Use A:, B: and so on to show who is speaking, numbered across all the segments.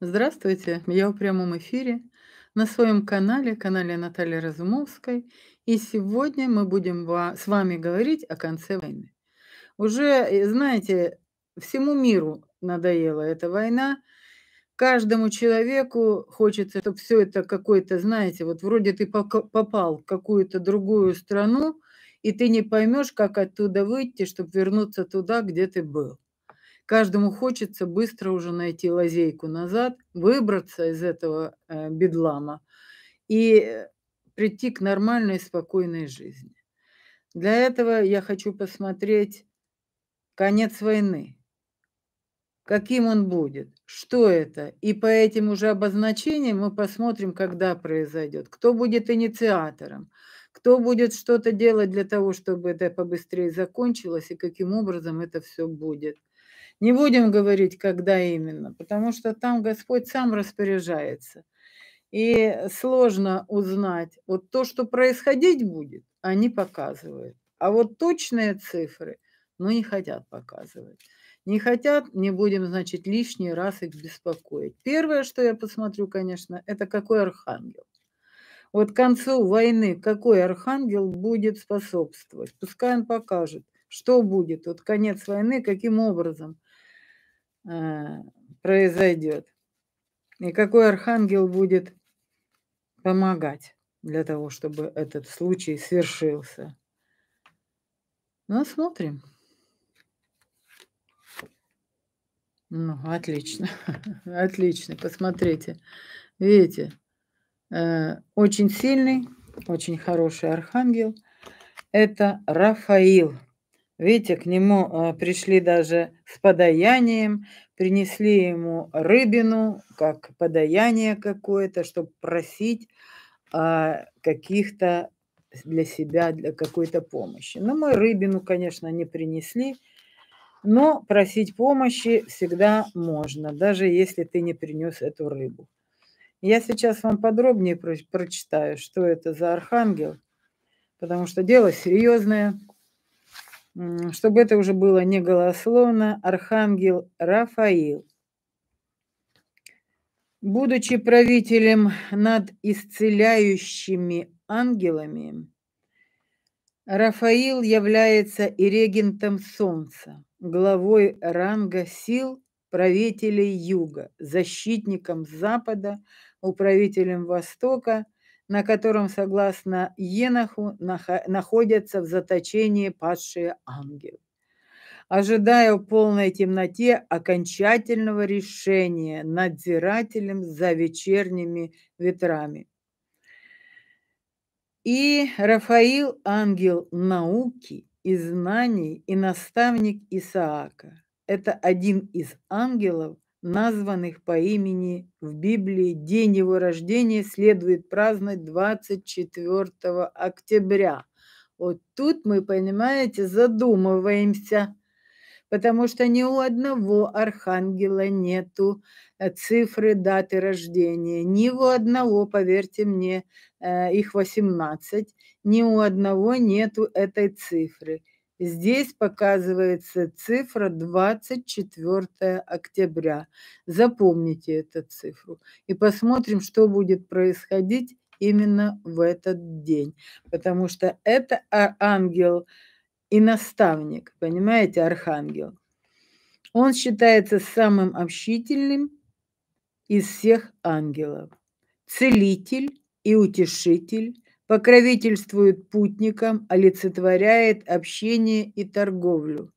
A: Здравствуйте, я в прямом эфире на своем канале, канале Натальи Разумовской. И сегодня мы будем с вами говорить о конце войны. Уже, знаете, всему миру надоела эта война. Каждому человеку хочется, чтобы все это какое-то, знаете, вот вроде ты попал в какую-то другую страну, и ты не поймешь, как оттуда выйти, чтобы вернуться туда, где ты был. Каждому хочется быстро уже найти лазейку назад, выбраться из этого э, бедлама и э, прийти к нормальной, спокойной жизни. Для этого я хочу посмотреть конец войны, каким он будет, что это. И по этим уже обозначениям мы посмотрим, когда произойдет, кто будет инициатором, кто будет что-то делать для того, чтобы это побыстрее закончилось и каким образом это все будет. Не будем говорить, когда именно, потому что там Господь сам распоряжается. И сложно узнать. Вот то, что происходить будет, они показывают. А вот точные цифры, ну, не хотят показывать. Не хотят, не будем, значит, лишний раз их беспокоить. Первое, что я посмотрю, конечно, это какой архангел. Вот к концу войны какой архангел будет способствовать? Пускай он покажет, что будет, вот конец войны, каким образом а, произойдет. И какой архангел будет помогать для того, чтобы этот случай свершился. Ну, смотрим. Ну, отлично, отлично, посмотрите. Видите, э, очень сильный, очень хороший архангел. Это Рафаил. Видите, к нему э, пришли даже с подаянием, принесли ему рыбину, как подаяние какое-то, чтобы просить а, каких-то для себя, для какой-то помощи. Но ну, мы рыбину, конечно, не принесли, но просить помощи всегда можно, даже если ты не принес эту рыбу. Я сейчас вам подробнее прочитаю, что это за архангел, потому что дело серьезное чтобы это уже было не голословно, архангел Рафаил, будучи правителем над исцеляющими ангелами, Рафаил является и регентом Солнца, главой ранга сил правителей Юга, защитником Запада, управителем Востока – на котором, согласно Еноху, находятся в заточении падшие ангелы. Ожидая в полной темноте окончательного решения надзирателем за вечерними ветрами. И Рафаил – ангел науки и знаний и наставник Исаака. Это один из ангелов – названных по имени в Библии, день его рождения следует праздновать 24 октября. Вот тут мы, понимаете, задумываемся, потому что ни у одного архангела нету э, цифры даты рождения, ни у одного, поверьте мне, э, их 18, ни у одного нету этой цифры. Здесь показывается цифра 24 октября. Запомните эту цифру и посмотрим, что будет происходить именно в этот день, потому что это ангел и наставник, понимаете, архангел. Он считается самым общительным из всех ангелов, целитель и утешитель, покровительствует путникам, олицетворяет общение и торговлю.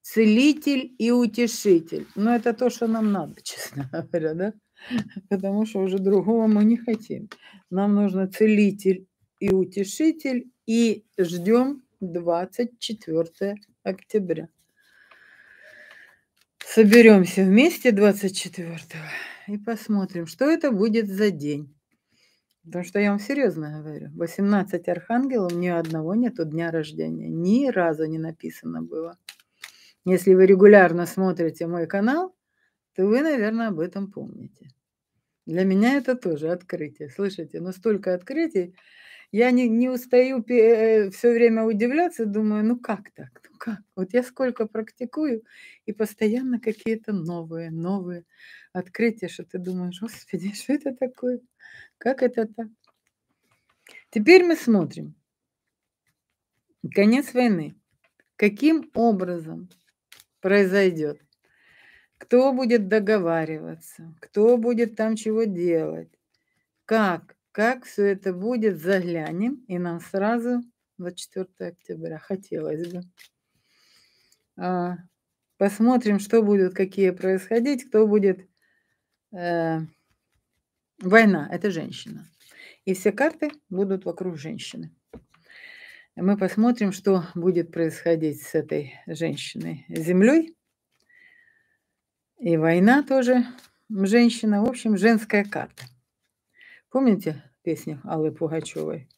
A: Целитель и утешитель. Но это то, что нам надо, честно говоря, да? Потому что уже другого мы не хотим. Нам нужно целитель и утешитель. И ждем 24 октября. Соберемся вместе 24 и посмотрим, что это будет за день. Потому что я вам серьезно говорю, 18 архангелов, ни одного нету дня рождения. Ни разу не написано было. Если вы регулярно смотрите мой канал, то вы, наверное, об этом помните. Для меня это тоже открытие. Слышите, ну столько открытий я не, не устаю э, все время удивляться, думаю, ну как так, ну как? Вот я сколько практикую, и постоянно какие-то новые, новые открытия, что ты думаешь, господи, что это такое? Как это так? Теперь мы смотрим. Конец войны. Каким образом произойдет? Кто будет договариваться? Кто будет там чего делать? Как? как все это будет, заглянем. И нам сразу 24 октября, хотелось бы. А, посмотрим, что будет, какие происходить, кто будет. Э, война – это женщина. И все карты будут вокруг женщины. Мы посмотрим, что будет происходить с этой женщиной землей. И война тоже женщина. В общем, женская карта. Помните песню Аллы Пугачевой?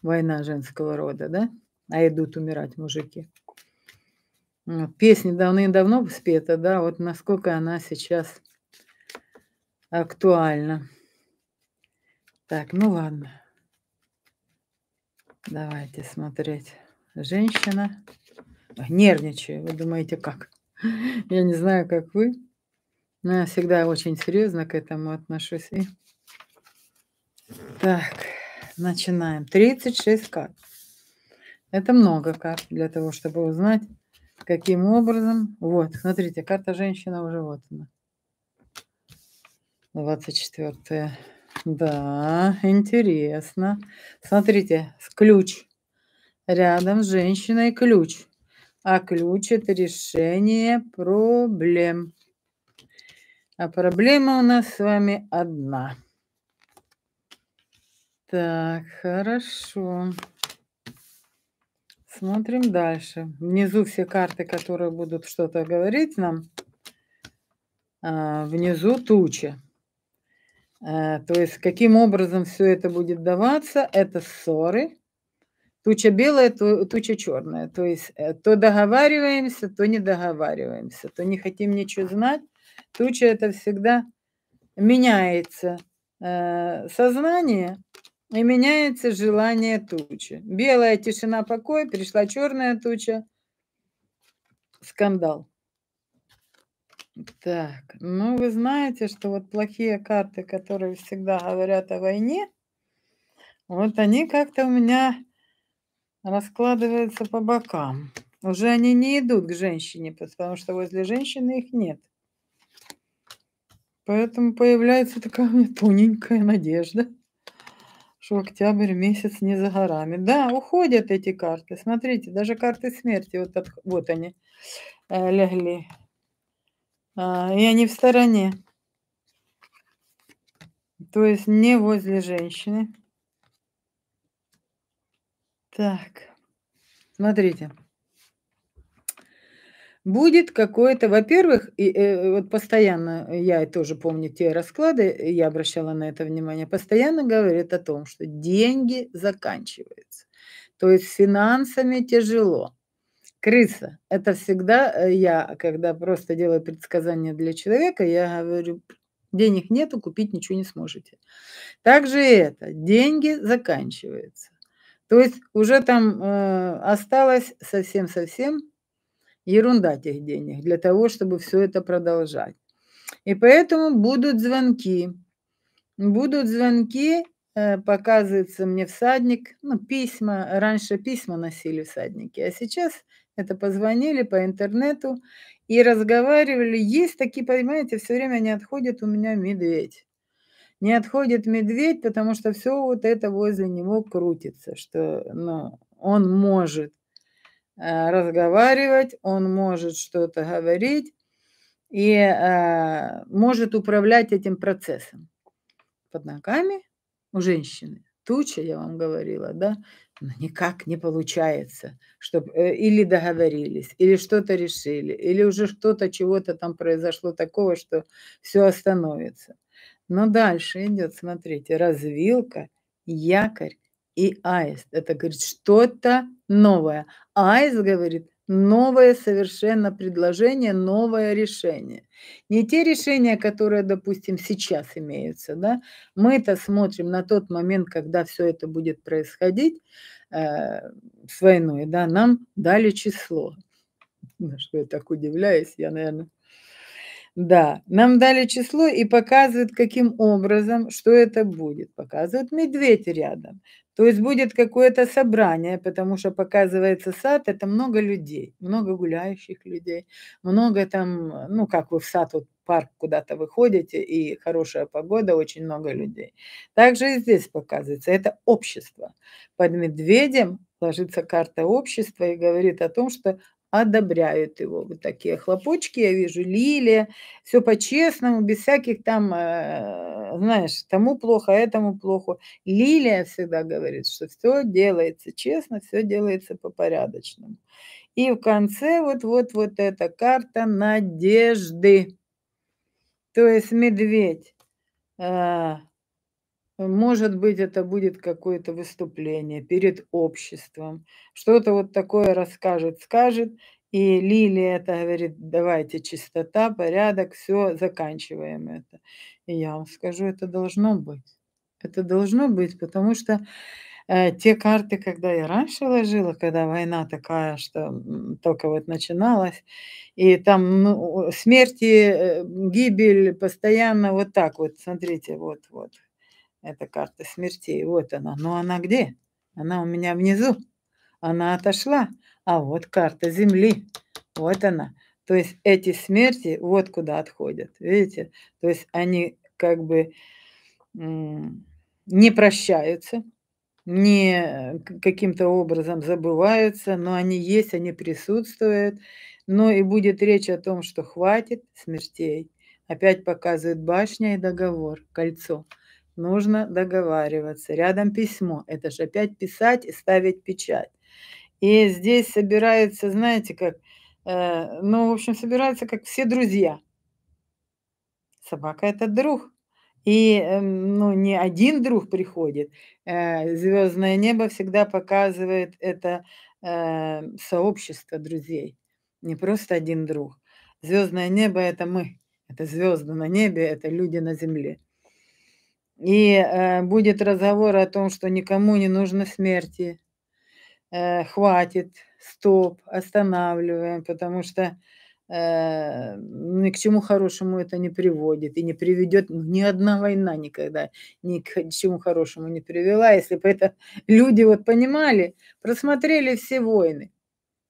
A: «Война женского рода», да? А идут умирать мужики. Песня давным-давно спета, да, вот насколько она сейчас актуальна. Так, ну ладно. Давайте смотреть. Женщина. Нервничаю. Вы думаете, как? Я не знаю, как вы. Но я всегда очень серьезно к этому отношусь. Так, начинаем. 36 карт. Это много карт для того, чтобы узнать, каким образом. Вот, смотрите, карта женщина уже вот она. 24. Да, интересно. Смотрите, ключ. Рядом с женщиной ключ. А ключ – это решение проблем. А проблема у нас с вами одна – так, хорошо. Смотрим дальше. Внизу все карты, которые будут что-то говорить нам. А, внизу туча. Э, то есть каким образом все это будет даваться, это ссоры. Туча белая, то, туча черная. То есть э, то договариваемся, то не договариваемся, то не хотим ничего знать. Туча это всегда меняется э, сознание, и меняется желание тучи. Белая тишина покоя, перешла черная туча. Скандал. Так, ну вы знаете, что вот плохие карты, которые всегда говорят о войне, вот они как-то у меня раскладываются по бокам. Уже они не идут к женщине, потому что возле женщины их нет. Поэтому появляется такая у меня тоненькая надежда что октябрь месяц не за горами. Да, уходят эти карты. Смотрите, даже карты смерти, вот, от, вот они э, легли. А, и они в стороне. То есть не возле женщины. Так, смотрите будет какое-то, во-первых, и, э, вот постоянно, э, я тоже помню те расклады, э, я обращала на это внимание, постоянно говорят о том, что деньги заканчиваются. То есть с финансами тяжело. Крыса. Это всегда э, я, когда просто делаю предсказания для человека, я говорю, денег нету, купить ничего не сможете. Также и это. Деньги заканчиваются. То есть уже там э, осталось совсем-совсем Ерунда этих денег для того, чтобы все это продолжать. И поэтому будут звонки. Будут звонки, э, показывается мне всадник, ну, письма, раньше письма носили всадники, а сейчас это позвонили по интернету и разговаривали. Есть такие, понимаете, все время не отходит у меня медведь. Не отходит медведь, потому что все вот это возле него крутится, что ну, он может Э, разговаривать, он может что-то говорить и э, может управлять этим процессом. Под ногами у женщины туча, я вам говорила, да, никак не получается, чтобы э, или договорились, или что-то решили, или уже что-то, чего-то там произошло такого, что все остановится. Но дальше идет, смотрите, развилка, якорь и аист. Это говорит что-то новое. Аист говорит новое совершенно предложение, новое решение. Не те решения, которые, допустим, сейчас имеются. Да? Мы это смотрим на тот момент, когда все это будет происходить э, с войной. Да? Нам дали число. На что я так удивляюсь, я, наверное, да, нам дали число и показывают, каким образом, что это будет. Показывают медведь рядом. То есть будет какое-то собрание, потому что показывается сад, это много людей, много гуляющих людей, много там, э, ну как вы в сад, вот парк куда-то выходите, и хорошая погода, очень много людей. Также и здесь показывается, это общество. Под медведем ложится карта общества и говорит о том, что одобряют его. Вот такие хлопочки, я вижу, Лилия все по-честному, без всяких там, э, знаешь, тому плохо, этому плохо. Лилия всегда говорит, что все делается честно, все делается по-порядочному. И в конце вот-вот-вот эта карта надежды. То есть медведь э, может быть, это будет какое-то выступление перед обществом. Что-то вот такое расскажет, скажет. И Лилия это говорит, давайте чистота, порядок, все, заканчиваем это. И я вам скажу, это должно быть. Это должно быть, потому что э, те карты, когда я раньше ложила, когда война такая, что только вот начиналась, и там ну, смерти, э, гибель постоянно вот так вот, смотрите, вот-вот это карта смертей. Вот она. Но она где? Она у меня внизу. Она отошла. А вот карта земли. Вот она. То есть эти смерти вот куда отходят. Видите? То есть они как бы не прощаются, не каким-то образом забываются, но они есть, они присутствуют. Но и будет речь о том, что хватит смертей. Опять показывает башня и договор, кольцо нужно договариваться. Рядом письмо. Это же опять писать и ставить печать. И здесь собираются, знаете, как, э, ну, в общем, собираются как все друзья. Собака это друг. И, э, ну, не один друг приходит. Э, Звездное небо всегда показывает это э, сообщество друзей. Не просто один друг. Звездное небо это мы. Это звезды на небе, это люди на земле. И э, будет разговор о том, что никому не нужно смерти. Э, хватит, стоп, останавливаем, потому что э, ну, ни к чему хорошему это не приводит и не приведет ну, ни одна война никогда ни к чему хорошему не привела, если бы это люди вот понимали, просмотрели все войны.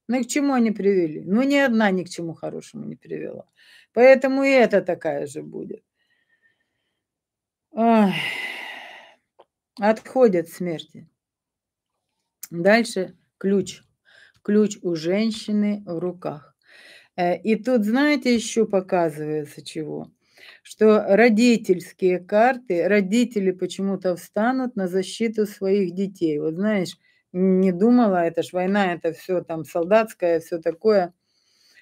A: Ну и к чему они привели? Ну ни одна ни к чему хорошему не привела. Поэтому и это такая же будет отходят смерти. Дальше ключ. Ключ у женщины в руках. Э, и тут, знаете, еще показывается чего? Что родительские карты, родители почему-то встанут на защиту своих детей. Вот знаешь, не думала, это ж война, это все там солдатское, все такое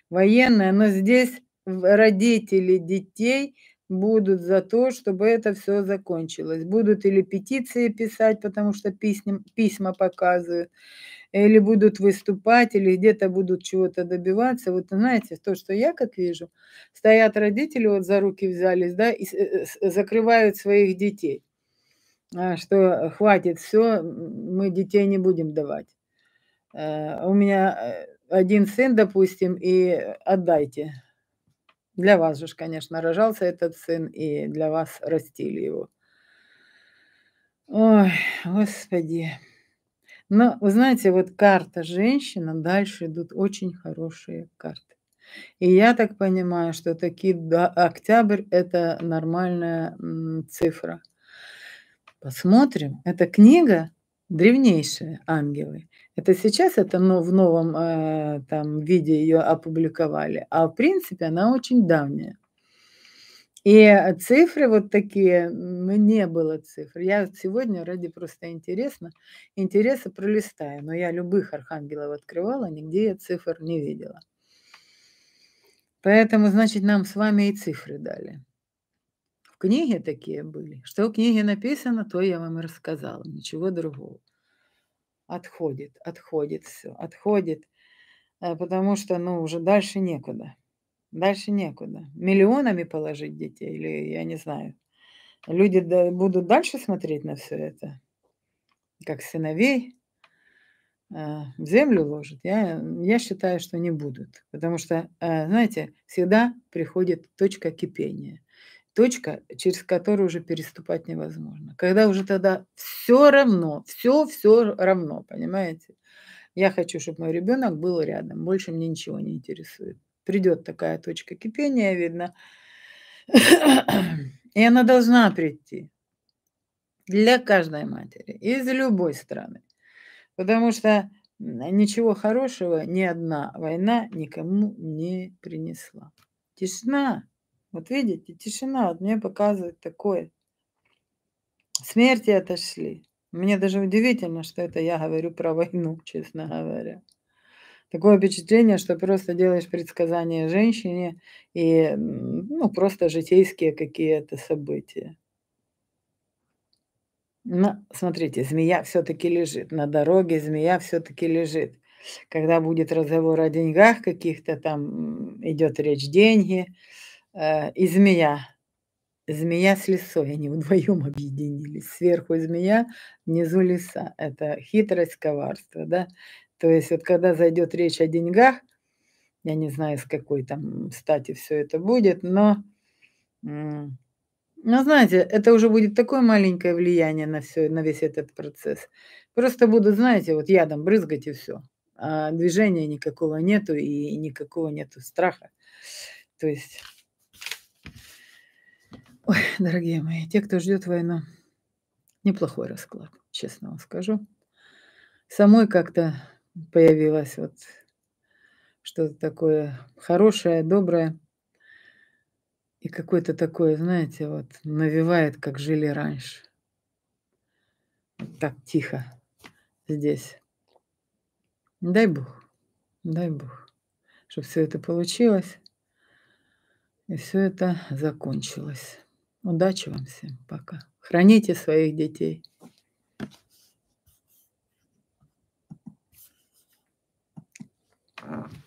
A: военное, но здесь родители детей будут за то, чтобы это все закончилось. Будут или петиции писать, потому что письма, письма показывают, или будут выступать, или где-то будут чего-то добиваться. Вот знаете, то, что я как вижу, стоят родители, вот за руки взялись, да, и э, э, закрывают своих детей, а, что хватит все, мы детей не будем давать. Э, у меня один сын, допустим, и отдайте. Для вас же, конечно, рожался этот сын, и для вас растили его. Ой, господи. Но, вы знаете, вот карта женщина, дальше идут очень хорошие карты. И я так понимаю, что такие да, октябрь – это нормальная м, цифра. Посмотрим. Эта книга древнейшие ангелы. Это сейчас это но в новом э, там виде ее опубликовали, а в принципе она очень давняя. И цифры вот такие, мне было цифр. Я сегодня ради просто интересно, интереса пролистаю, но я любых архангелов открывала, нигде я цифр не видела. Поэтому, значит, нам с вами и цифры дали. Книги такие были. Что в книге написано, то я вам и рассказала. Ничего другого. Отходит, отходит все, отходит. Э, потому что, ну, уже дальше некуда. Дальше некуда. Миллионами положить детей, или я не знаю. Люди будут дальше смотреть на все это, как сыновей, э, в землю ложат, я, я считаю, что не будут. Потому что, э, знаете, всегда приходит точка кипения точка, через которую уже переступать невозможно. Когда уже тогда все равно, все, все равно, понимаете? Я хочу, чтобы мой ребенок был рядом, больше мне ничего не интересует. Придет такая точка кипения, видно, и она должна прийти для каждой матери, из любой страны. Потому что ничего хорошего ни одна война никому не принесла. Тишина вот видите, тишина вот мне показывает такое. Смерти отошли. Мне даже удивительно, что это я говорю про войну, честно говоря. Такое впечатление, что просто делаешь предсказания женщине и ну, просто житейские какие-то события. Но, смотрите, змея все-таки лежит на дороге, змея все-таки лежит. Когда будет разговор о деньгах каких-то, там идет речь деньги, э, и змея. Змея с лисой, они вдвоем объединились. Сверху змея, внизу лиса. Это хитрость, коварство, да. То есть вот когда зайдет речь о деньгах, я не знаю, с какой там стати все это будет, но, но ну, знаете, это уже будет такое маленькое влияние на все, на весь этот процесс. Просто буду, знаете, вот ядом брызгать и все. А движения никакого нету и никакого нету страха. То есть Ой, дорогие мои, те, кто ждет войну, неплохой расклад, честно вам скажу. Самой как-то появилось вот что-то такое хорошее, доброе. И какое-то такое, знаете, вот навевает, как жили раньше. так тихо здесь. Дай Бог, дай Бог, чтобы все это получилось и все это закончилось. Удачи вам всем. Пока. Храните своих детей. Uh-huh.